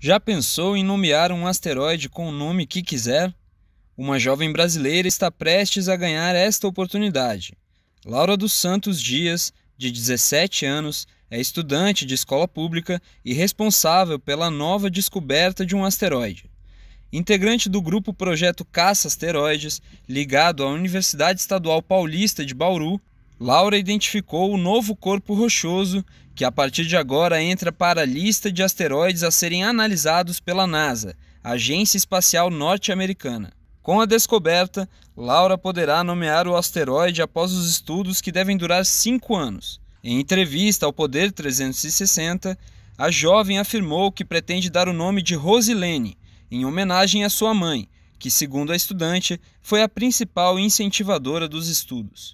Já pensou em nomear um asteroide com o nome que quiser? Uma jovem brasileira está prestes a ganhar esta oportunidade. Laura dos Santos Dias, de 17 anos, é estudante de escola pública e responsável pela nova descoberta de um asteroide. Integrante do grupo Projeto Caça Asteroides, ligado à Universidade Estadual Paulista de Bauru, Laura identificou o novo corpo rochoso que a partir de agora entra para a lista de asteroides a serem analisados pela NASA, Agência Espacial Norte-Americana. Com a descoberta, Laura poderá nomear o asteroide após os estudos que devem durar cinco anos. Em entrevista ao Poder 360, a jovem afirmou que pretende dar o nome de Rosilene, em homenagem à sua mãe, que, segundo a estudante, foi a principal incentivadora dos estudos.